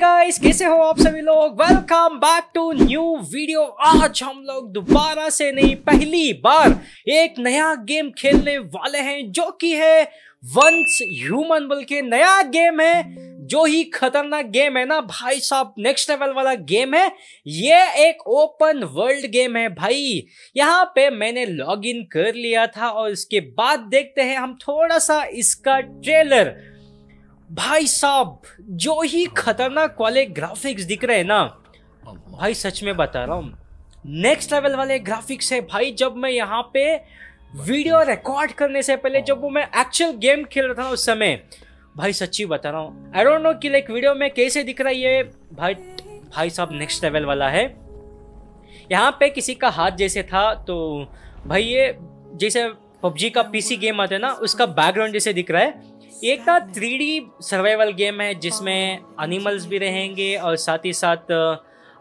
Guys कैसे हो आप सभी लोग welcome back to new video आज हम लोग दोबारा से नहीं पहली बार एक नया गेम खेलने वाले हैं जो कि है वंस ह्यूमन बोल के नया गेम है जो ही खतरनाक गेम है ना भाई साहब नेक्स्ट लेवल वाला गेम है ये एक ओपन वर्ल्ड गेम है भाई यहाँ पे मैंने लॉग कर लिया था और इसके बाद देखते हैं हम थोड़ा सा इसका ट्रेलर भाई साहब जो ही खतरनाक वाले ग्राफिक्स दिख रहे हैं ना भाई सच में बता रहा हूँ नेक्स्ट लेवल वाले ग्राफिक्स है भाई जब मैं यहाँ पे वीडियो रिकॉर्ड करने से पहले जब वो मैं एक्चुअल गेम खेल रहा था उस समय भाई सच्ची बता रहा हूँ आई डोंट नो कि लाइक वीडियो में कैसे दिख रहा है ये भाई भाई साहब नेक्स्ट लेवल वाला है यहाँ पे किसी का हाथ जैसे था तो भाई ये जैसे पबजी का पीसी गेम आता है ना उसका बैकग्राउंड जैसे दिख रहा है एक ना थ्री डी सर्वाइवल गेम है जिसमें एनिमल्स भी रहेंगे और साथ ही साथ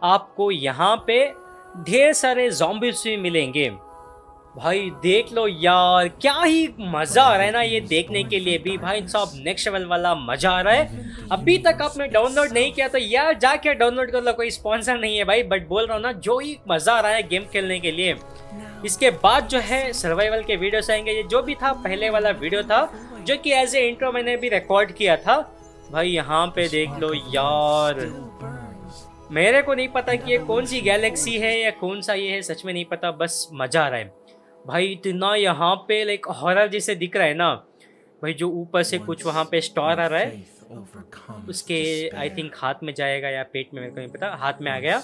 आपको यहाँ पे ढेर सारे जॉम्बिस भी मिलेंगे भाई देख लो यार क्या ही मज़ा आ रहा है ना ये देखने के लिए भी भाई सब नेक्स्ट लेवल वाला मज़ा आ रहा है अभी तक आपने डाउनलोड नहीं किया तो यार जाके डाउनलोड कर लो कोई स्पॉन्सर नहीं है भाई बट बोल रहा हूँ ना जो ही मज़ा आ रहा है गेम खेलने के लिए इसके बाद जो है सर्वाइवल के वीडियोस आएंगे ये जो भी था पहले वाला वीडियो था जो कि एज ए इंट्रो मैंने भी रिकॉर्ड किया था भाई यहाँ पे देख लो यार मेरे को नहीं पता कि ये कौन सी गैलेक्सी है या कौन सा ये है सच में नहीं पता बस मज़ा आ रहा है भाई इतना यहाँ पे लाइक हॉरर जैसे दिख रहा है ना भाई जो ऊपर से कुछ वहाँ पे स्टार आ रहा है उसके आई थिंक हाथ में जाएगा या पेट में मेरे को नहीं पता हाथ में आ गया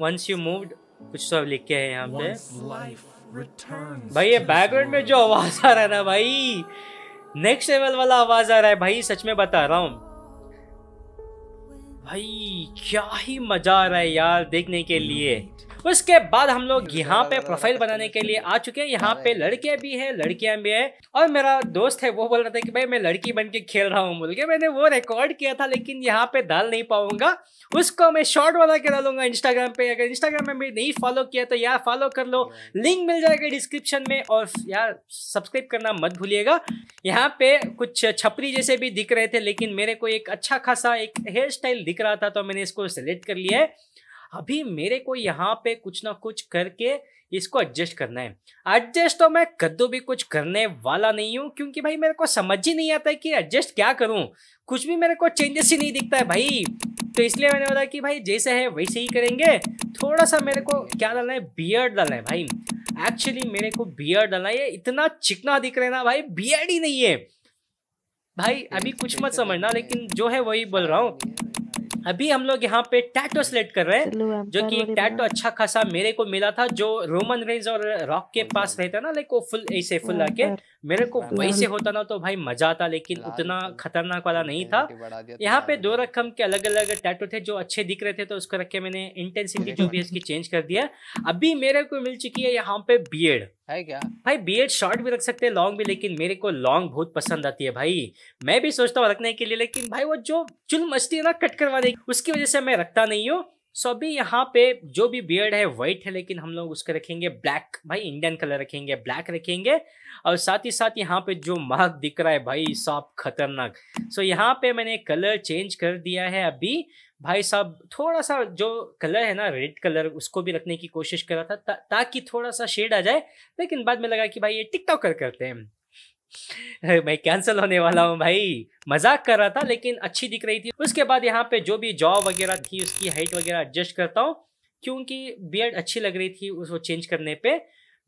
वंस यू मूव्ड कुछ तो लिख के है यहाँ पे भाई ये बैकग्राउंड में जो आवाज आ रहा है ना भाई नेक्स्ट लेवल वाला आवाज आ रहा है भाई सच में बता रहा हूँ भाई क्या ही मजा आ रहा है यार देखने के लिए उसके बाद हम लोग यहाँ पे प्रोफाइल बनाने के लिए आ चुके हैं यहाँ पे लड़के भी है लड़कियां भी है और मेरा दोस्त है वो बोल रहा था कि भाई मैं लड़की बन के खेल रहा हूँ बोल के मैंने वो रिकॉर्ड किया था लेकिन यहाँ पे डाल नहीं पाऊंगा उसको मैं शॉर्ट बना के डालूंगा इंस्टाग्राम पे अगर इंस्टाग्राम में भी नहीं फॉलो किया तो यार फॉलो कर लो लिंक मिल जाएगा डिस्क्रिप्शन में और यार सब्सक्राइब करना मत भूलिएगा यहाँ पे कुछ छपरी जैसे भी दिख रहे थे लेकिन मेरे को एक अच्छा खासा एक हेयर स्टाइल दिख रहा था तो मैंने इसको सेलेक्ट कर लिया है अभी मेरे को यहाँ पे कुछ ना कुछ करके इसको एडजस्ट करना है एडजस्ट तो मैं कद्दू भी कुछ करने वाला नहीं हूँ क्योंकि भाई मेरे को समझ ही नहीं आता है कि एडजस्ट क्या करूँ कुछ भी मेरे को चेंजेस ही नहीं दिखता है भाई तो इसलिए मैंने बोला कि भाई जैसे है वैसे ही करेंगे थोड़ा सा मेरे को क्या डालना है बियर्ड डालना है भाई एक्चुअली मेरे को बियर्ड डालना है इतना चिकना दिख रहा है ना भाई बियर्ड ही नहीं है भाई अभी कुछ मत समझना लेकिन जो है वही बोल रहा हूँ हम्म। अभी हम लोग यहाँ पे टैटो सेलेक्ट कर रहे हैं जो कि टैटो अच्छा खासा मेरे को मिला था जो रोमन रेंज और रॉक के पास रहता है ना लाइक वो फुल ऐसे फुल हाँ, आके मेरे को वहीं से होता ना तो भाई मजा आता लेकिन उतना खतरनाक वाला नहीं था तो यहाँ पे दो रकम के अलग अलग टैटू थे जो अच्छे दिख रहे थे तो उसको रख के मैंने इंटेंसिटी जो भी उसकी चेंज कर दिया अभी मेरे को मिल चुकी है यहाँ पे बी है क्या भाई बी एड शॉर्ट भी रख सकते हैं लॉन्ग भी लेकिन मेरे को लॉन्ग बहुत पसंद आती है भाई मैं भी सोचता हूँ रखने के लिए लेकिन भाई वो जो चुल मस्ती है ना कट करवा देगी उसकी वजह से मैं रखता नहीं हूँ सो अभी यहाँ पे जो भी बियर्ड है वाइट है लेकिन हम लोग उसके रखेंगे ब्लैक भाई इंडियन कलर रखेंगे ब्लैक रखेंगे और साथ ही साथ यहाँ पे जो महक दिख रहा है भाई साहब खतरनाक सो so, यहाँ पे मैंने कलर चेंज कर दिया है अभी भाई साहब थोड़ा सा जो कलर है ना रेड कलर उसको भी रखने की कोशिश करा था ता, ताकि थोड़ा सा शेड आ जाए लेकिन बाद में लगा कि भाई ये कर करते हैं मैं कैंसिल होने वाला हूँ भाई मजाक कर रहा था लेकिन अच्छी दिख रही थी उसके बाद यहाँ पे जो भी जॉब वगैरह थी उसकी हाइट वगैरह एडजस्ट करता हूँ क्योंकि बियर्ड अच्छी लग रही थी उसको चेंज करने पे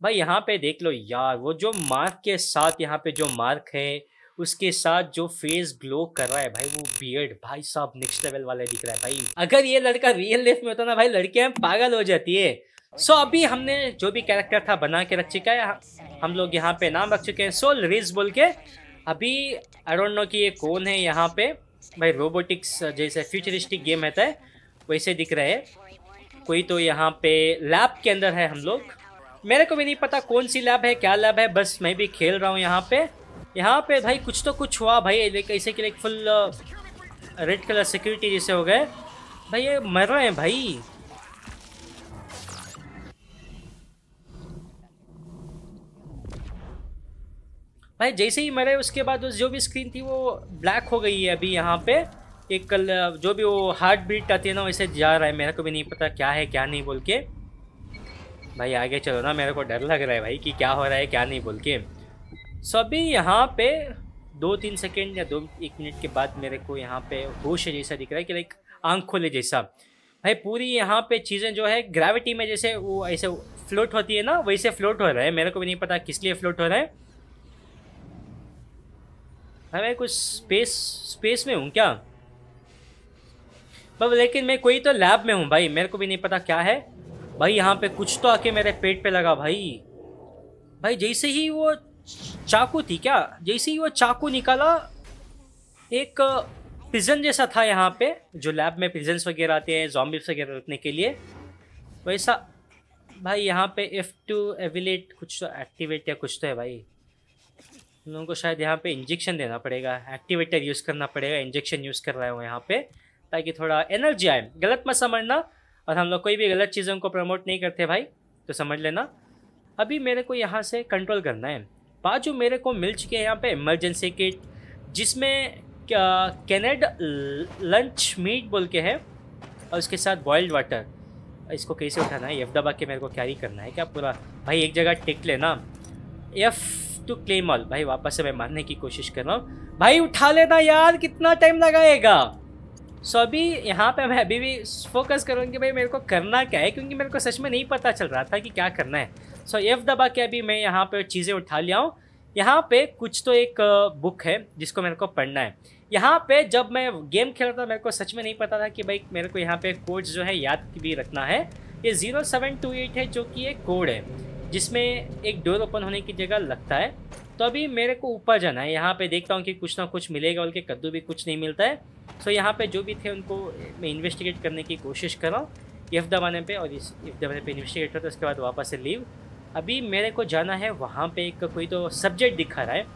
भाई यहाँ पे देख लो यार वो जो मार्क के साथ यहाँ पे जो मार्क है उसके साथ जो फेस ग्लो कर रहा है भाई वो बियर्ड भाई साहब नेक्स्ट लेवल वाला दिख रहा है भाई अगर ये लड़का रियल लाइफ में होता ना भाई लड़कियां पागल हो जाती है सो so, अभी हमने जो भी कैरेक्टर था बना के रख चुका है हम लोग यहाँ पे नाम रख चुके हैं सोल रिज बोल के अभी आई डोंट नो कि ये कौन है यहाँ पे भाई रोबोटिक्स जैसे फ्यूचरिस्टिक गेम रहता है तो, वैसे दिख रहे है कोई तो यहाँ पे लैब के अंदर है हम लोग मेरे को भी नहीं पता कौन सी लैब है क्या लैब है बस मैं भी खेल रहा हूँ यहाँ पे यहाँ पे भाई कुछ तो कुछ हुआ भाई ऐसे के लिए फुल रेड कलर सिक्योरिटी जैसे हो गए भाई ये मर रहे हैं भाई भाई जैसे ही मरे उसके बाद उस जो भी स्क्रीन थी वो ब्लैक हो गई है अभी यहाँ पे एक कल जो भी वो हार्ट बीट आती है ना वैसे जा रहा है मेरे को भी नहीं पता क्या है क्या नहीं बोल के भाई आगे चलो ना मेरे को डर लग रहा है भाई कि क्या हो रहा है क्या नहीं बोल के सो अभी यहाँ पे दो तीन सेकेंड या दो एक मिनट के बाद मेरे को यहाँ पे होश जैसा दिख रहा है कि लाइक आंख खोले जैसा भाई पूरी यहाँ पे चीज़ें जो है ग्रेविटी में जैसे वो ऐसे फ्लोट होती है ना वैसे फ्लोट हो रहा है मेरे को भी नहीं पता किस लिए फ्लोट हो रहा है हाँ मैं कुछ स्पेस स्पेस में हूँ क्या बब लेकिन मैं कोई तो लैब में हूँ भाई मेरे को भी नहीं पता क्या है भाई यहाँ पे कुछ तो आके मेरे पेट पे लगा भाई भाई जैसे ही वो चाकू थी क्या जैसे ही वो चाकू निकाला एक प्रिजन जैसा था यहाँ पे जो लैब में पिजन वगैरह आते हैं जॉम्बिस वगैरह रखने के लिए वैसा भाई यहाँ पे एफ टू एविलेट कुछ तो एक्टिवेट या कुछ तो है भाई उन लोगों को शायद यहाँ पे इंजेक्शन देना पड़ेगा एक्टिवेटर यूज़ करना पड़ेगा इंजेक्शन यूज़ कर रहे हो यहाँ पे ताकि थोड़ा एनर्जी आए गलत मत समझना और हम लोग कोई भी गलत चीज़ों को प्रमोट नहीं करते भाई तो समझ लेना अभी मेरे को यहाँ से कंट्रोल करना है बाजू मेरे को मिल चुके हैं यहाँ पे इमरजेंसी किट जिसमें कैनेड लंच मीट बोल के है और उसके साथ बॉयल्ड वाटर इसको कैसे उठाना है एफ दबा के मेरे को कैरी करना है क्या पूरा भाई एक जगह टिक लेना एफ़ टू क्लेम ऑल भाई वापस से मैं मारने की कोशिश कर रहा हूँ भाई उठा लेना यार कितना टाइम लगाएगा सो so, अभी यहाँ पे मैं अभी भी फोकस करूँगी भाई मेरे को करना क्या है क्योंकि मेरे को सच में नहीं पता चल रहा था कि क्या करना है सो so, एफ दबा के अभी मैं यहाँ पर चीज़ें उठा लिया हूँ यहाँ पे कुछ तो एक बुक है जिसको मेरे को पढ़ना है यहाँ पे जब मैं गेम खेल रहा था मेरे को सच में नहीं पता था कि भाई मेरे को यहाँ पे कोड जो है याद भी रखना है ये ज़ीरो सेवन टू एट है जो कि एक कोड है जिसमें एक डोर ओपन होने की जगह लगता है तो अभी मेरे को ऊपर जाना है यहाँ पे देखता हूँ कि कुछ ना कुछ मिलेगा बल्कि कद्दू भी कुछ नहीं मिलता है सो यहाँ पे जो भी थे उनको मैं इन्वेस्टिगेट करने की कोशिश कर रहा हूँ इफ दबाने पे और इस इफ दबाने पे इन्वेस्टिगेट करता उसके बाद वापस से लीव अभी मेरे को जाना है वहाँ पर एक कोई तो सब्जेक्ट दिखा रहा है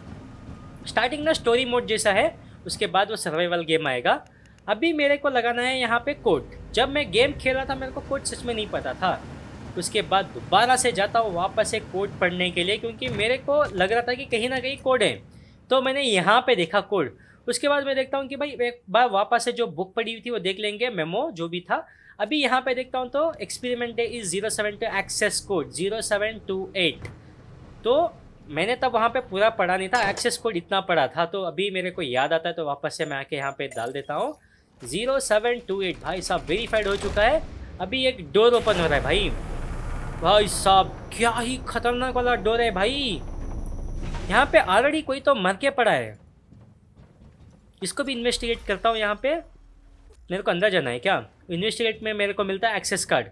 स्टार्टिंग ना स्टोरी मोड जैसा है उसके बाद वो सर्वाइवल गेम आएगा अभी मेरे को लगाना है यहाँ पे कोट जब मैं गेम खेल रहा था मेरे को कोट सच में नहीं पता था उसके बाद दोबारा से जाता हूँ वापस से कोड पढ़ने के लिए क्योंकि मेरे को लग रहा था कि कहीं ना कहीं कोड है तो मैंने यहाँ पे देखा कोड उसके बाद मैं देखता हूँ कि भाई एक बार वापस से जो बुक पड़ी हुई थी वो देख लेंगे मेमो जो भी था अभी यहाँ पे देखता हूँ तो experiment day is zero seven two access code zero seven two eight तो मैंने तब वहाँ पे पूरा पढ़ा नहीं था एक्सेस कोड इतना पढ़ा था तो अभी मेरे को याद आता है तो वापस से मैं आके यहाँ पर डाल देता हूँ जीरो सेवन टू एट भाई साहब वेरीफाइड हो चुका है अभी एक डोर ओपन हो रहा है भाई भाई साहब क्या ही खतरनाक वाला डोर है भाई यहाँ पे ऑलरेडी कोई तो मर के पड़ा है इसको भी इन्वेस्टिगेट करता हूँ यहाँ पे मेरे को अंदर जाना है क्या इन्वेस्टिगेट में मेरे को मिलता है एक्सेस कार्ड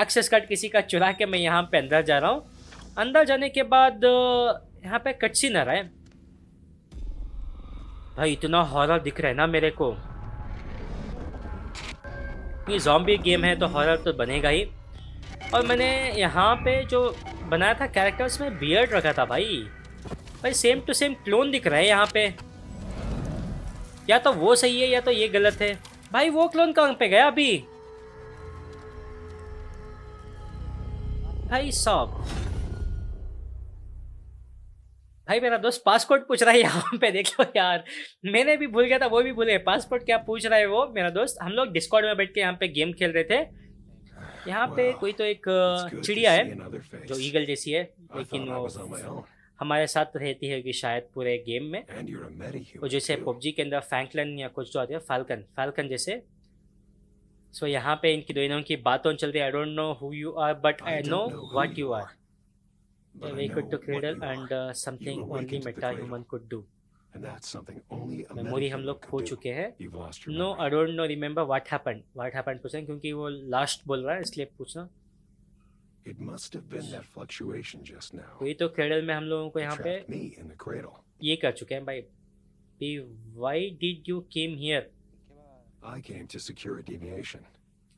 एक्सेस कार्ड किसी का चुरा के मैं यहाँ पे अंदर जा रहा हूँ अंदर जाने के बाद यहाँ पे कच्ची न रहा है भाई इतना हॉरर दिख रहा है ना मेरे को ये जॉम्बी गेम है तो हॉरर तो बनेगा ही और मैंने यहाँ पे जो बनाया था कैरेक्टर उसमें बियर्ड रखा था भाई भाई सेम टू सेम क्लोन दिख रहा है यहाँ पे या तो वो सही है या तो ये गलत है भाई वो क्लोन कहाँ पे गया अभी भाई सॉब भाई मेरा दोस्त पासपोर्ट पूछ रहा है यहाँ पे देख लो यार मैंने भी भूल गया था वो भी भूले पासपोर्ट क्या पूछ रहा है वो मेरा दोस्त हम लोग डिस्कॉर्ड में बैठ के यहाँ पे गेम खेल रहे थे यहाँ पे कोई तो एक चिड़िया है जो ईगल जैसी है लेकिन वो हमारे साथ तो रहती है कि शायद पूरे गेम में और जैसे पबजी के अंदर फैंकलन या कुछ जो तो आती है फाल्कन फाल्कन जैसे सो यहाँ पे इनकी दोनों की बातों चल रही I don't know who you are but I know what you are we could to cradle and something only meta human could do memory हम लोग खो चुके हैं no I don't know remember what happened what happened पूछें क्योंकि वो last बोल रहा है इसलिए पूछना It must have been that fluctuation just now. वही तो क्रेडल में हम लोगों को यहाँ पे ये कर चुके हैं भाई P, why did you came here? I came to secure a deviation.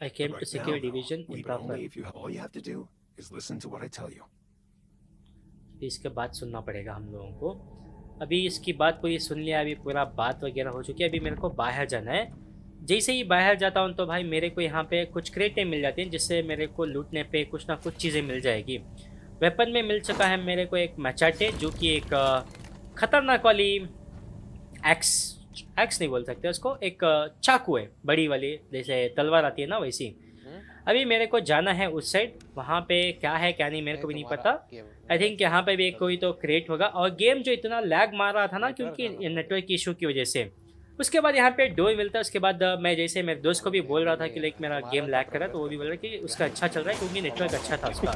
I came right to secure now, division improper. If you have, all you have to do is listen to what I tell you. इसके बाद सुनना पड़ेगा हम लोगों को अभी इसकी बात ये सुन लिया अभी पूरा बात वगैरह हो चुकी है अभी मेरे को बाहर जाना है जैसे ही बाहर जाता हूँ तो भाई मेरे को यहाँ पे कुछ क्रेटें मिल जाती हैं जिससे मेरे को लूटने पे कुछ ना कुछ चीज़ें मिल जाएगी वेपन में मिल चुका है मेरे को एक मचाटे जो कि एक ख़तरनाक वाली एक्स एक्स नहीं बोल सकते उसको एक चाकू है बड़ी वाली जैसे तलवार आती है ना वैसी अभी मेरे को जाना है उस साइड वहाँ पे क्या है क्या नहीं मेरे को भी नहीं पता आई थिंक यहाँ पे भी कोई तो क्रिएट होगा और गेम जो इतना लैग मार रहा था ना क्योंकि नेटवर्क इशू की वजह से उसके बाद यहाँ पे डोर मिलता है उसके बाद uh, मैं जैसे मेरे दोस्त को भी बोल रहा था कि लाइक मेरा गेम लैग तो कर रहा है तो वो भी बोल रहा है कि उसका अच्छा चल रहा है क्योंकि नेटवर्क अच्छा था उसका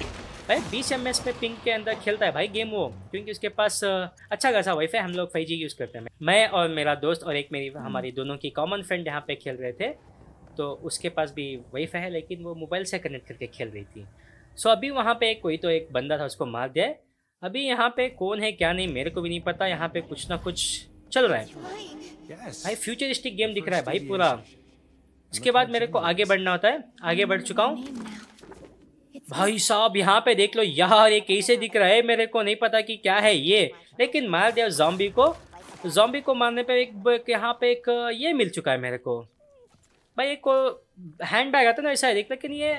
भाई बीस एम एस पे पिंक के अंदर खेलता है भाई गेम वो क्योंकि उसके पास uh, अच्छा खासा वाईफाई हम लोग फाइव जी यूज़ करते हैं मैं और मेरा दोस्त और एक मेरी हमारी दोनों की कॉमन फ्रेंड यहाँ पे खेल रहे थे तो उसके पास भी वाइफ है लेकिन वो मोबाइल से कनेक्ट करके खेल रही थी सो अभी वहाँ पे कोई तो एक बंदा था उसको मार दिया अभी यहाँ पे कौन है क्या नहीं मेरे को भी नहीं पता यहाँ पे कुछ ना कुछ चल रहा है भाई फ्यूचरिस्टिक गेम दिख रहा है भाई पूरा उसके बाद मेरे को आगे बढ़ना होता है आगे बढ़ चुका हूँ भाई साहब यहाँ पे देख लो यार ये कैसे दिख रहा है मेरे को नहीं पता कि क्या है ये लेकिन मार दिया जॉम्बी को जॉम्बी को मारने पे एक यहाँ पे एक ये मिल चुका है मेरे को भाई एक हैंड बैग आता है ना ऐसा देख लेकिन ये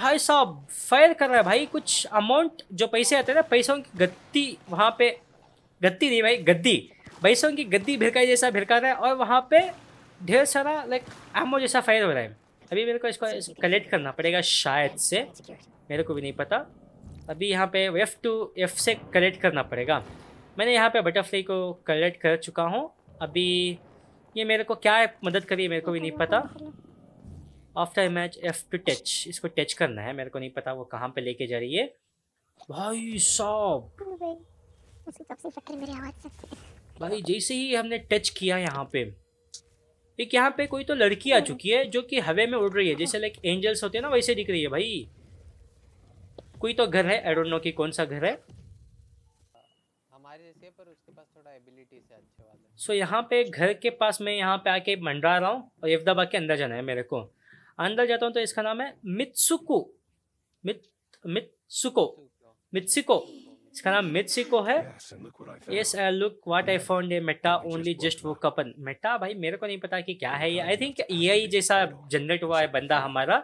भाई साहब फायर कर रहा है भाई कुछ अमाउंट जो पैसे आते हैं ना पैसों की गद्दी वहाँ पे गद्दी नहीं भाई गद्दी पैसों की गद्दी भिड़काई जैसा भिड़का रहा है और वहाँ पे ढेर सारा लाइक एमओ जैसा फायर हो रहा है अभी मेरे को इसको कलेक्ट करना पड़ेगा शायद से मेरे को भी नहीं पता अभी यहाँ पे एफ़ टू एफ़ से कलेक्ट करना पड़ेगा मैंने यहाँ पे बटरफ्लाई को कलेक्ट कर चुका हूँ अभी ये मेरे को क्या है मदद करिए मेरे को भी नहीं पता after match F to touch इसको टच करना है मेरे को नहीं पता वो कहाँ पे लेके जा रही है भाई साहब भाई जैसे ही हमने टच किया यहाँ पे एक यहाँ पे कोई तो लड़की आ चुकी है जो कि हवे में उड़ रही है जैसे लाइक एंजल्स होते हैं ना वैसे दिख रही है भाई कोई तो घर है आई डोंट नो कि कौन सा घर है सो यहाँ पे घर के पास में यहाँ पे आके मंडरा रहा हूँ और एफदाबाद के अंदर जाना है मेरे को अंदर जाता हूँ तो इसका नाम है मित्सुको मित मित्सुको मित्सिको इसका नाम मित्सिको है yes I look what I found a meta only just वो कपन मेटा भाई मेरे को नहीं पता कि क्या है ये आई थिंक ये जैसा जनरेट हुआ है बंदा हमारा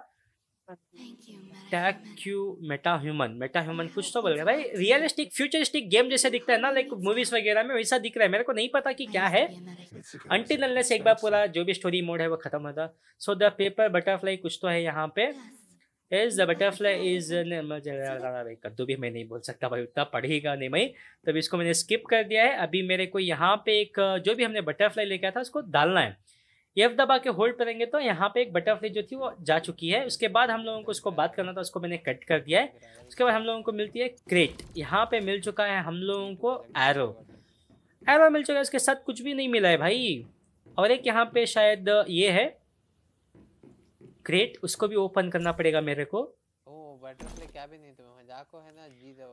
क्यू मेटा ह्यूमन मेटा ह्यूमन कुछ तो बोल रहे भाई रियलिस्टिक फ्यूचरिस्टिक गेम जैसे दिखता है ना लाइक मूवीज वगैरह में वैसा दिख रहा है मेरे को नहीं पता कि क्या है अंटी अनटिल से एक बार पूरा जो भी स्टोरी मोड है वो खत्म होता सो द पेपर बटरफ्लाई कुछ तो है यहाँ पे इज द बटरफ्लाई इज भाई कद्दू भी मैं नहीं बोल सकता भाई उतना पढ़ेगा नहीं भाई तब इसको मैंने स्किप कर दिया है अभी मेरे को यहाँ पे एक जो भी हमने बटरफ्लाई लेके आया था उसको डालना है एफ दबा के होल्ड करेंगे तो यहाँ पे एक बटरफ्लाई जो थी वो जा चुकी है उसके बाद हम लोगों को उसको बात करना था उसको मैंने कट कर दिया है उसके बाद हम लोगों को मिलती है क्रेट यहाँ पे मिल चुका है हम लोगों को एरो एरो मिल चुका है उसके साथ कुछ भी नहीं मिला है भाई और एक यहाँ पे शायद ये है क्रेट उसको भी ओपन करना पड़ेगा मेरे को तो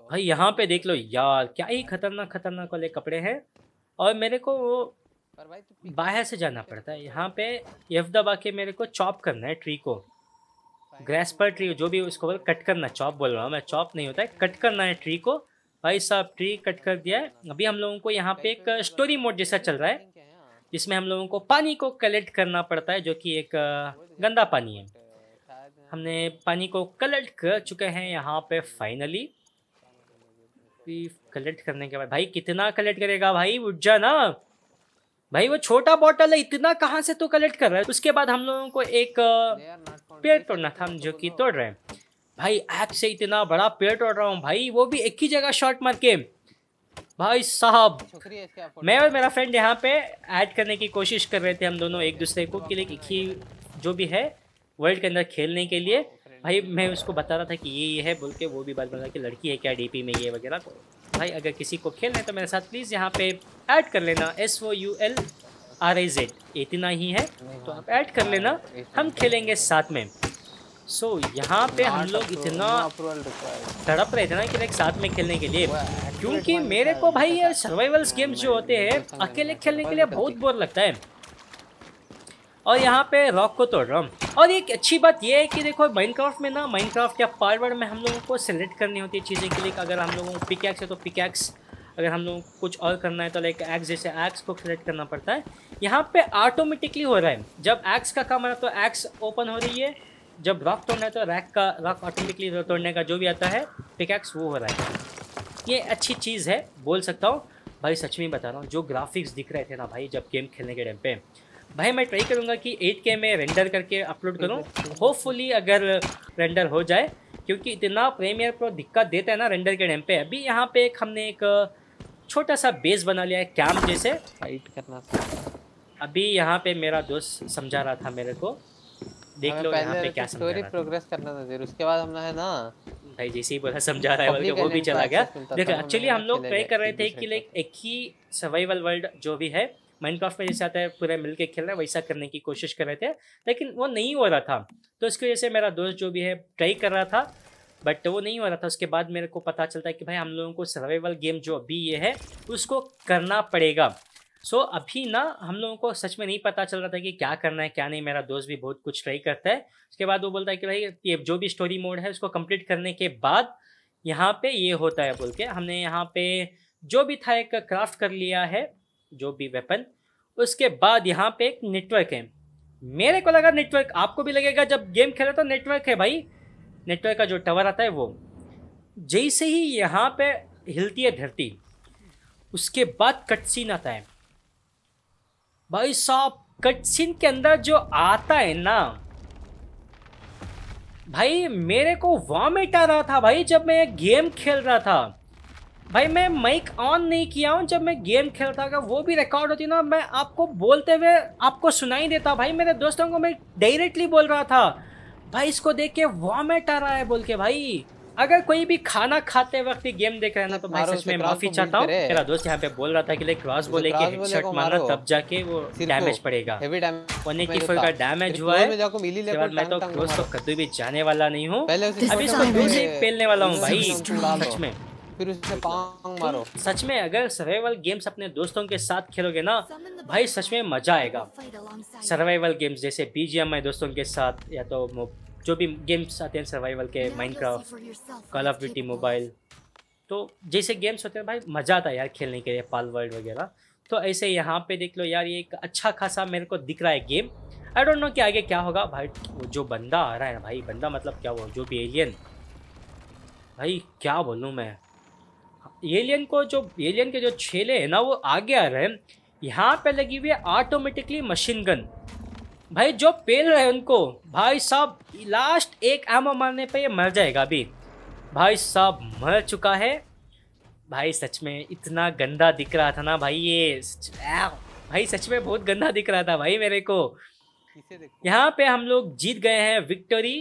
भाई यहाँ पे देख लो यार क्या ही खतरनाक खतरनाक वाले कपड़े हैं और मेरे को वो तो बाहर से जाना पड़ता है यहाँ पे यफ दबा के मेरे को चॉप करना है ट्री को ग्रेस पर ट्री जो भी उसको बोल कट करना चॉप बोल रहा हूँ मैं चॉप नहीं होता है कट करना है ट्री को भाई साहब ट्री कट कर दिया है अभी हम लोगों को यहाँ पे एक स्टोरी मोड जैसा चल रहा है हाँ। जिसमें हम लोगों को पानी को कलेक्ट करना पड़ता है जो कि एक गंदा पानी है हमने पानी को कलेक्ट कर चुके हैं यहाँ पे फाइनली कलेक्ट करने के बाद भाई कितना कलेक्ट करेगा भाई उठ जा ना भाई वो छोटा बॉटल है इतना कहाँ से तो कलेक्ट कर रहा है उसके बाद हम लोगों को एक पेड़ तोड़ना था हम जो कि तोड़ रहे हैं भाई ऐप से इतना बड़ा पेड़ तोड़ रहा हूँ भाई वो भी एक ही जगह शॉर्ट मार के भाई साहब मैं और मेरा फ्रेंड यहाँ पे ऐड करने की कोशिश कर रहे थे हम दोनों एक दूसरे को कि लेकिन ही जो भी है वर्ल्ड के अंदर खेलने के लिए भाई मैं उसको बता रहा था कि ये ये है बोल के वो भी बात बता कि लड़की है क्या डीपी में ये वगैरह तो भाई अगर किसी को खेलना है तो मेरे साथ प्लीज़ यहाँ पे ऐड कर लेना S O U L R I Z इतना ही है तो आप ऐड कर लेना हम खेलेंगे साथ में सो so, यहाँ पे हम लोग इतना तड़प रहे थे ना कि लाइक साथ में खेलने के लिए क्योंकि मेरे को भाई ये सर्वाइवल्स गेम्स जो होते हैं अकेले खेलने के लिए बहुत बोर लगता है और यहाँ पे रॉक को तोड़ रहा हूँ और एक अच्छी बात यह है कि देखो माइनक्राफ्ट में ना माइनक्राफ्ट या पार्वर में हम लोगों को सेलेक्ट करनी होती है चीज़ें के लिए अगर हम लोगों को पिकैक्स है तो पिकैक्स अगर हम लोगों को कुछ और करना है तो लाइक एक्स जैसे एक्स को सेलेक्ट करना पड़ता है यहाँ पे ऑटोमेटिकली हो रहा है जब एक्स का काम आ रहा है तो एक्स ओपन हो रही है जब रॉक तोड़ना है तो रैक का रॉक ऑटोमेटिकली तोड़ने का जो भी आता है पिकैक्स वो हो रहा है ये अच्छी चीज़ है बोल सकता हूँ भाई सच में बता रहा हूँ जो ग्राफिक्स दिख रहे थे ना भाई जब गेम खेलने के टाइम पे भाई मैं ट्राई करूँगा कि 8K में रेंडर करके अपलोड करूँ होपफुली अगर रेंडर हो जाए क्योंकि इतना प्रीमियर प्रो दिक्कत देता है ना रेंडर के टाइम पे अभी यहाँ पे एक हमने एक छोटा सा बेस बना लिया है कैम्प जैसे फाइट करना था अभी यहाँ पे मेरा दोस्त समझा रहा था मेरे को देख लो यहाँ पे क्या स्टोरी प्रोग्रेस करना था फिर उसके बाद हमने है ना भाई जैसे ही बोला समझा रहा है वो भी चला गया देखो एक्चुअली तो हम लोग ट्राई कर रहे थे कि लाइक एक ही सर्वाइवल वर्ल्ड जो भी है माइनक्राफ्ट में जैसे आता है पूरा मिल के खेल रहे हैं वैसा करने की कोशिश कर रहे थे लेकिन वो नहीं हो रहा था तो इसकी वजह से मेरा दोस्त जो भी है ट्राई कर रहा था बट वो नहीं हो रहा था उसके बाद मेरे को पता चलता है कि भाई हम लोगों को सर्वाइवल गेम जो अभी ये है उसको करना पड़ेगा सो so, अभी ना हम लोगों को सच में नहीं पता चल रहा था कि क्या करना है क्या नहीं मेरा दोस्त भी बहुत कुछ ट्राई करता है उसके बाद वो बोलता है कि भाई ये जो भी स्टोरी मोड है उसको कंप्लीट करने के बाद यहाँ पे ये होता है बोल के हमने यहाँ पे जो भी था एक क्राफ्ट कर लिया है जो भी वेपन उसके बाद यहाँ पे एक नेटवर्क है मेरे को लगा नेटवर्क आपको भी लगेगा जब गेम खेला तो नेटवर्क है भाई नेटवर्क का जो टावर आता है वो जैसे ही यहाँ पे हिलती है धरती उसके बाद कट सीन आता है भाई साहब कट सीन के अंदर जो आता है ना भाई मेरे को वॉमिट आ रहा था भाई जब मैं गेम खेल रहा था भाई मैं माइक ऑन नहीं किया हूँ जब मैं गेम खेलता था वो भी रिकॉर्ड होती ना मैं आपको बोलते हुए आपको सुनाई देता भाई मेरे दोस्तों को मैं डायरेक्टली बोल रहा था भाई इसको देख के वॉमेट आ रहा है बोल के भाई अगर कोई भी खाना खाते वक्त ही गेम देख रहे ना तो मैं सच में माफी चाहता हूँ मेरा दोस्त यहाँ पे बोल रहा था कि क्रॉस बोले लेके हेडशॉट मारा तब जाके वो डैमेज पड़ेगा पने की फोर का डैमेज हुआ है मैं तो क्रॉस तो कभी भी जाने वाला नहीं हूँ अभी इसको दूर से पेलने वाला हूँ भाई सच में फिर उसे पांग मारो सच में अगर सर्वाइवल गेम्स अपने दोस्तों के साथ खेलोगे ना भाई सच में मजा आएगा सर्वाइवल गेम्स जैसे बीजीएम दोस्तों के साथ या तो जो भी गेम्स आते हैं सर्वाइवल के Minecraft Call of Duty Mobile तो जैसे गेम्स होते हैं भाई मज़ा आता है यार खेलने के लिए पाल वर्ल्ड वगैरह तो ऐसे यहाँ पे देख लो यार ये एक अच्छा खासा मेरे को दिख रहा है गेम आई डोंट नो कि आगे क्या होगा भाई वो जो बंदा आ रहा है ना भाई बंदा मतलब क्या वो जो भी एलियन भाई क्या बोलूँ मैं एलियन को जो एलियन के जो छेले हैं ना वो आगे आ रहे हैं यहाँ पे लगी हुई है ऑटोमेटिकली मशीन गन भाई जो पेल रहे हैं उनको भाई साहब लास्ट एक एम मारने पे ये मर जाएगा अभी भाई साहब मर चुका है भाई सच में इतना गंदा दिख रहा था ना भाई ये भाई सच में बहुत गंदा दिख रहा था भाई मेरे को यहाँ पे हम लोग जीत गए हैं विक्टोरी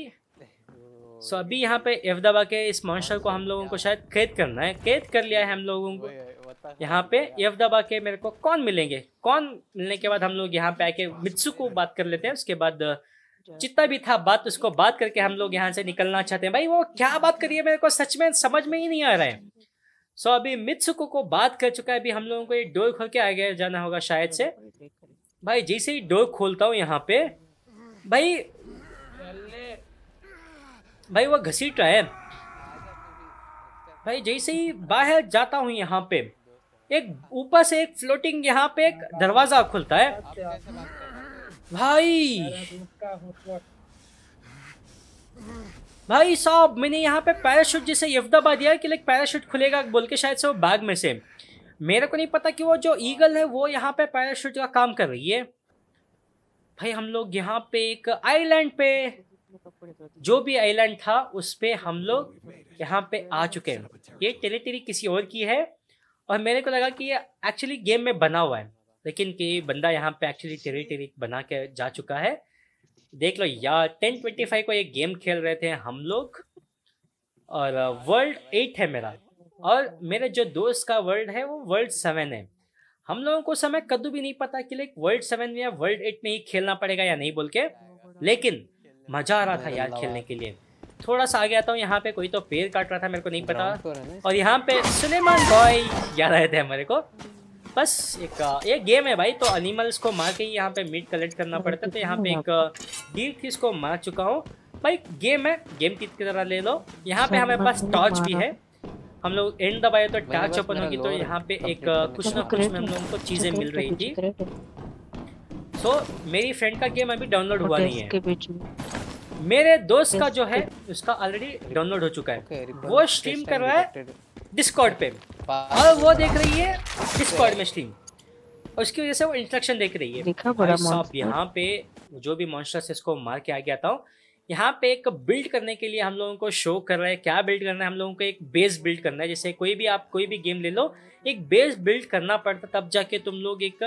सो अभी यहाँ पे एफ दबा के इस मॉन्स्टर को हम लोगों को हाँ, शायद कैद करना है कैद कर लिया है हम लोगों को यहाँ पे एफ दबा के मेरे को कौन मिलेंगे कौन मिलने के बाद हम लोग यहाँ पे आके मित्सू को बात कर लेते हैं उसके बाद जितना भी था बात उसको बात करके हम लोग यहाँ से निकलना चाहते हैं भाई वो क्या बात करिए मेरे को सच में समझ में ही नहीं आ रहा है सो so, अभी मित्सुको को बात कर चुका है अभी हम लोगों को ये डोर खोल के आगे जाना होगा शायद से भाई जैसे ही डोर खोलता हूँ यहाँ पे भाई भाई वो घसीटा है भाई जैसे ही बाहर जाता हूँ यहाँ पे एक ऊपर से एक फ्लोटिंग यहाँ पे एक दरवाजा खुलता है भाई भाई साहब मैंने यहाँ पे पैराशूट जिसे यफदाबा दिया कि लाइक पैराशूट खुलेगा बोल के शायद से वो बैग में से मेरे को नहीं पता कि वो जो ईगल है वो यहाँ पे पैराशूट का काम कर रही है भाई हम लोग यहाँ पे एक आइलैंड पे जो भी आइलैंड था उस पर हम लोग यहाँ पे आ चुके हैं ये टेरिटरी किसी और की है और मेरे को लगा कि ये एक्चुअली गेम में बना हुआ है लेकिन कि बंदा यहाँ पे एक्चुअली टेरिटरी बना के जा चुका है देख लो यार टेन ट्वेंटी फाइव को ये गेम खेल रहे थे हम लोग और वर्ल्ड एट है मेरा और मेरे जो दोस्त का वर्ल्ड है वो वर्ल्ड सेवन है हम लोगों को समय कदू भी नहीं पता कि लाइक वर्ल्ड सेवन में या वर्ल्ड एट में ही खेलना पड़ेगा या नहीं बोल के लेकिन मज़ा आ रहा था यार खेलने के लिए थोड़ा सा आ गया था यहाँ पे कोई तो पेड़ काट रहा था मेरे को नहीं पता और यहाँ पे सुलेमान बॉय याद आए थे मेरे को बस एक ये गेम है भाई तो एनिमल्स को मार के ही यहाँ पे मीट कलेक्ट करना पड़ता है तो यहाँ पे एक डीप थी इसको मार चुका हूँ भाई गेम है गेम की तरह ले लो यहाँ पे हमारे पास टॉर्च भी है हम लोग एंड दबाए तो टॉर्च ओपन होगी तो यहाँ पे एक कुछ ना कुछ में हम लोगों को चीज़ें मिल रही थी सो so, मेरी फ्रेंड का गेम अभी डाउनलोड हुआ नहीं है मेरे दोस्त का जो है उसका ऑलरेडी डाउनलोड हो चुका है वो स्ट्रीम कर रहा है डिस्कॉर्ड पे और वो देख रही है डिस्कॉर्ड में स्ट्रीम उसकी वजह से वो इंस्ट्रक्शन देख रही है देखा यहाँ पे जो भी मॉन्स्टर्स है इसको मार के आ गया था यहाँ पे एक बिल्ड करने के लिए हम लोगों को शो कर रहा है क्या बिल्ड करना है हम लोगों को एक बेस बिल्ड करना है जैसे कोई भी आप कोई भी गेम ले लो एक बेस बिल्ड करना पड़ता तब जाके तुम लोग एक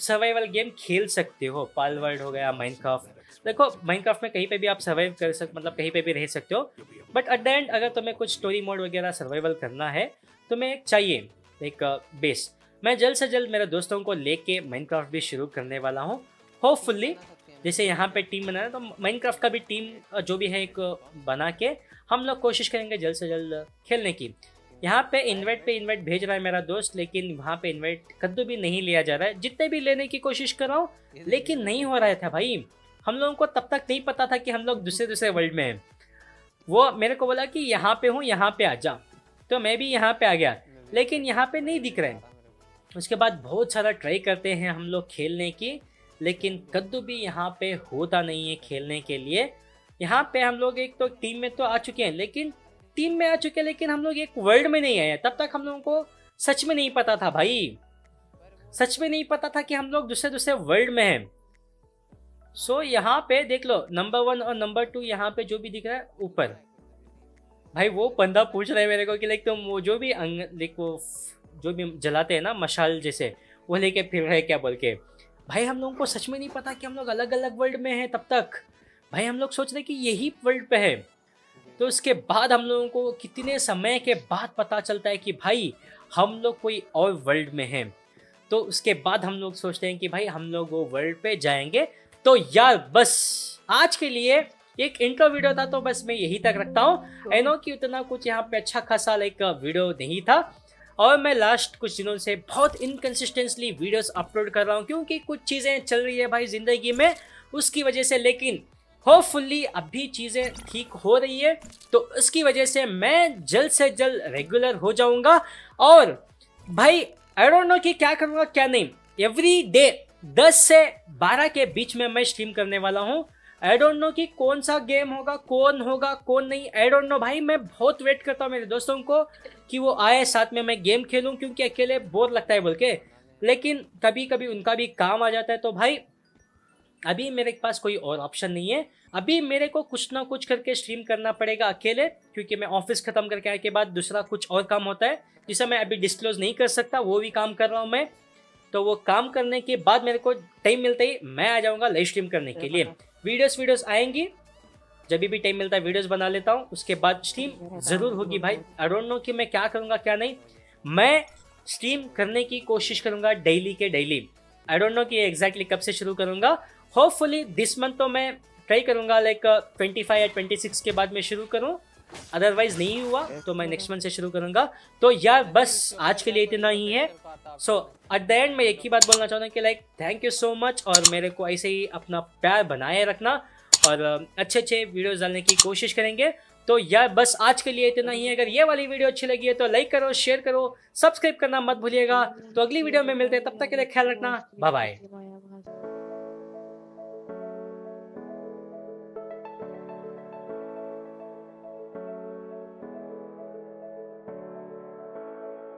सर्वाइवल गेम खेल सकते हो पाल वर्ल्ड हो गया माइनक्राफ्ट देखो माइनक्राफ्ट में कहीं पे भी आप सर्वाइव कर सकते मतलब कहीं पे भी रह सकते हो बट एट द एंड अगर तुम्हें कुछ स्टोरी मोड वगैरह सर्वाइवल करना है तुम्हें एक चाहिए एक बेस मैं जल्द से जल्द मेरे दोस्तों को लेके माइनक्राफ्ट भी शुरू करने वाला हूँ होपफुली जैसे यहाँ पे टीम बनाना तो माइनक्राफ्ट का भी टीम जो भी है एक बना के हम लोग कोशिश करेंगे जल्द से जल्द खेलने की यहाँ पे इन्वेट पे इन्वेट भेज रहा है मेरा दोस्त लेकिन वहाँ पे इन्वेट कद्दू भी नहीं लिया जा रहा है जितने भी लेने की कोशिश कर रहा हूँ लेकिन नहीं हो रहा था भाई हम लोगों को तब तक नहीं पता था कि हम लोग दूसरे दूसरे वर्ल्ड में हैं वो मेरे को बोला कि यहाँ पे हूँ यहाँ पे आ जा तो मैं भी यहाँ पे आ गया लेकिन यहाँ पे नहीं दिख रहे हैं उसके बाद बहुत सारा ट्राई करते हैं हम लोग खेलने की लेकिन कद्दू भी यहाँ पे होता नहीं है खेलने के लिए यहाँ पे हम लोग एक तो टीम में तो आ चुके हैं लेकिन टीम में आ चुके हैं लेकिन हम लोग एक वर्ल्ड में नहीं आए तब तक हम लोगों को सच में नहीं पता था भाई सच में नहीं पता था कि हम लोग दूसरे दूसरे वर्ल्ड में हैं सो so, यहाँ पे देख लो नंबर वन और नंबर टू यहाँ पे जो भी दिख रहा है ऊपर भाई वो बंदा पूछ रहे हैं मेरे को कि लाइक तुम वो जो भी अंग लाइक वो जो भी जलाते हैं ना मशाल जैसे वो लेके फिर रहे क्या बोल के भाई हम लोगों को सच में नहीं पता कि हम लोग अलग अलग वर्ल्ड में हैं तब तक भाई हम लोग सोच रहे कि यही वर्ल्ड पे है तो उसके बाद हम लोगों को कितने समय के बाद पता चलता है कि भाई हम लोग कोई और वर्ल्ड में हैं तो उसके बाद हम लोग सोचते हैं कि भाई हम लोग वो वर्ल्ड पे जाएंगे तो यार बस आज के लिए एक इंट्रो वीडियो था तो बस मैं यही तक रखता हूँ आई नो कि उतना कुछ यहाँ पे अच्छा खासा लाइक वीडियो नहीं था और मैं लास्ट कुछ दिनों से बहुत इनकन्सिस्टेंसली वीडियोस अपलोड कर रहा हूँ क्योंकि कुछ चीज़ें चल रही है भाई ज़िंदगी में उसकी वजह से लेकिन होपफुल्ली भी चीज़ें ठीक हो रही है तो उसकी वजह से मैं जल्द से जल्द रेगुलर हो जाऊंगा और भाई आई डोंट नो कि क्या करूँगा क्या नहीं एवरी डे 10 से 12 के बीच में मैं स्ट्रीम करने वाला हूँ आई डोंट नो कि कौन सा गेम होगा कौन होगा कौन नहीं आई डोंट नो भाई मैं बहुत वेट करता हूँ मेरे दोस्तों को कि वो आए साथ में मैं गेम खेलूँ क्योंकि अकेले बोर लगता है बोल के लेकिन कभी कभी उनका भी काम आ जाता है तो भाई अभी मेरे पास कोई और ऑप्शन नहीं है अभी मेरे को कुछ ना कुछ करके स्ट्रीम करना पड़ेगा अकेले क्योंकि मैं ऑफिस ख़त्म करके आने के बाद दूसरा कुछ और काम होता है जिसे मैं अभी डिस्क्लोज नहीं कर सकता वो भी काम कर रहा हूँ मैं तो वो काम करने के बाद मेरे को टाइम मिलता ही मैं आ जाऊँगा लाइव स्ट्रीम करने के लिए वीडियोस हाँ, वीडियोस हाँ। आएंगी जब भी टाइम मिलता है वीडियोस बना लेता हूँ उसके बाद स्ट्रीम ज़रूर होगी भाई आई डोंट नो कि मैं क्या करूँगा क्या नहीं मैं स्ट्रीम करने की कोशिश करूँगा डेली के डेली आई डोंट नो कि एग्जैक्टली कब से शुरू करूँगा होपफुली दिस मंथ तो मैं ट्राई करूँगा लाइक ट्वेंटी फाइव या ट्वेंटी सिक्स के बाद मैं शुरू करूँ अदरवाइज नहीं हुआ तो मैं नेक्स्ट मंथ से शुरू करूँगा तो यार बस आज के लिए इतना ही है सो एट द एंड मैं एक ही बात बोलना चाहता हूँ कि like thank you so much और मेरे को ऐसे ही अपना प्यार बनाए रखना और अच्छे अच्छे वीडियोज डालने की कोशिश करेंगे तो यार बस आज के लिए इतना ही है अगर ये वाली वीडियो अच्छी लगी है तो लाइक करो शेयर करो सब्सक्राइब करना मत भूलिएगा तो अगली वीडियो में मिलते हैं तब तक के लिए ख्याल रखना बाय बाय